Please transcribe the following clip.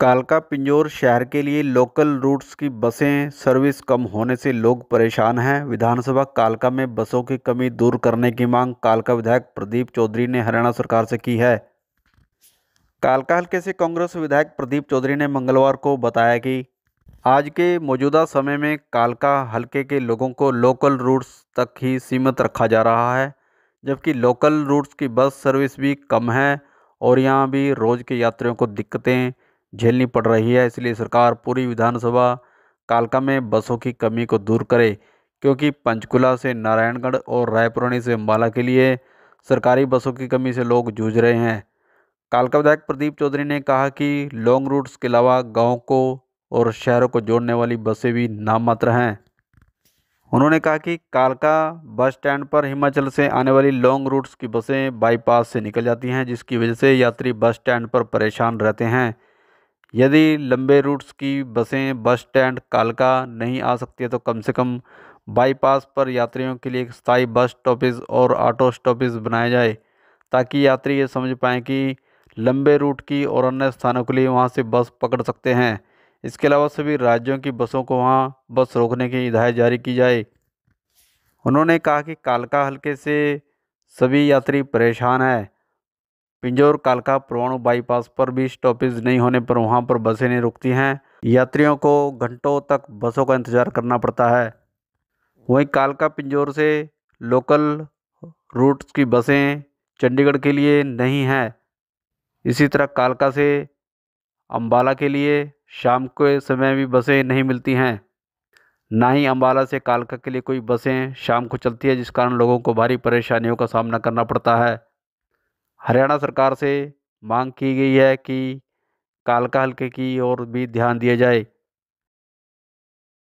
कालका पिंजौर शहर के लिए लोकल रूट्स की बसें सर्विस कम होने से लोग परेशान हैं विधानसभा कालका में बसों की कमी दूर करने की मांग कालका विधायक प्रदीप चौधरी ने हरियाणा सरकार से की है कालका हल्के से कांग्रेस विधायक प्रदीप चौधरी ने मंगलवार को बताया कि आज के मौजूदा समय में कालका हल्के के लोगों को लोकल रूट्स तक ही सीमित रखा जा रहा है जबकि लोकल रूट्स की बस सर्विस भी कम है और यहाँ भी रोज़ के यात्रियों को दिक्कतें झेलनी पड़ रही है इसलिए सरकार पूरी विधानसभा कालका में बसों की कमी को दूर करे क्योंकि पंचकुला से नारायणगढ़ और रायपुरानी से अम्बाला के लिए सरकारी बसों की कमी से लोग जूझ रहे हैं कालका विधायक प्रदीप चौधरी ने कहा कि लॉन्ग रूट्स के अलावा गाँव को और शहरों को जोड़ने वाली बसें भी नाममात्र हैं उन्होंने कहा कि कालका बस स्टैंड पर हिमाचल से आने वाली लॉन्ग रूट्स की बसें बाईपास से निकल जाती हैं जिसकी वजह से यात्री बस स्टैंड पर परेशान रहते हैं यदि लंबे रूट्स की बसें बस स्टैंड कालका नहीं आ सकती तो कम से कम बाईपास पर यात्रियों के लिए एक स्थायी बस स्टॉपेज और ऑटो स्टॉपेज बनाए जाए ताकि यात्री ये समझ पाएँ कि लंबे रूट की और अन्य स्थानों के लिए वहाँ से बस पकड़ सकते हैं इसके अलावा सभी राज्यों की बसों को वहाँ बस रोकने की हिदायत जारी की जाए उन्होंने कहा कि कालका हल्के से सभी यात्री परेशान हैं पिंजौर कालका परवाणु बाईपास पर भी स्टॉपेज नहीं होने पर वहां पर बसें नहीं रुकती हैं यात्रियों को घंटों तक बसों का इंतज़ार करना पड़ता है वहीं कालका पिंजौर से लोकल रूट्स की बसें चंडीगढ़ के लिए नहीं हैं इसी तरह कालका से अम्बाला के लिए शाम के समय भी बसें नहीं मिलती हैं ना ही अम्बाला से कालका के लिए कोई बसें शाम को चलती है जिस कारण लोगों को भारी परेशानियों का सामना करना पड़ता है हरियाणा सरकार से मांग की गई है कि कालका हल्के की ओर भी ध्यान दिया जाए